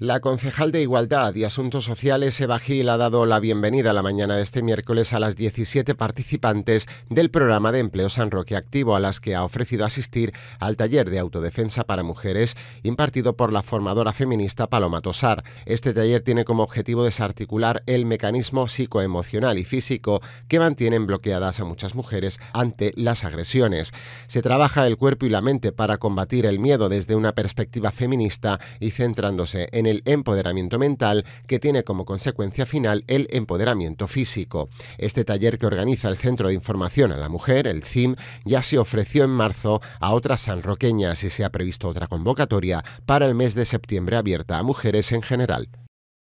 La concejal de Igualdad y Asuntos Sociales, Eva Gil, ha dado la bienvenida a la mañana de este miércoles a las 17 participantes del programa de empleo San Roque Activo, a las que ha ofrecido asistir al taller de autodefensa para mujeres impartido por la formadora feminista Paloma Tosar. Este taller tiene como objetivo desarticular el mecanismo psicoemocional y físico que mantienen bloqueadas a muchas mujeres ante las agresiones. Se trabaja el cuerpo y la mente para combatir el miedo desde una perspectiva feminista y centrándose en el empoderamiento mental que tiene como consecuencia final el empoderamiento físico. Este taller que organiza el Centro de Información a la Mujer, el CIM, ya se ofreció en marzo a otras sanroqueñas y se ha previsto otra convocatoria para el mes de septiembre abierta a mujeres en general.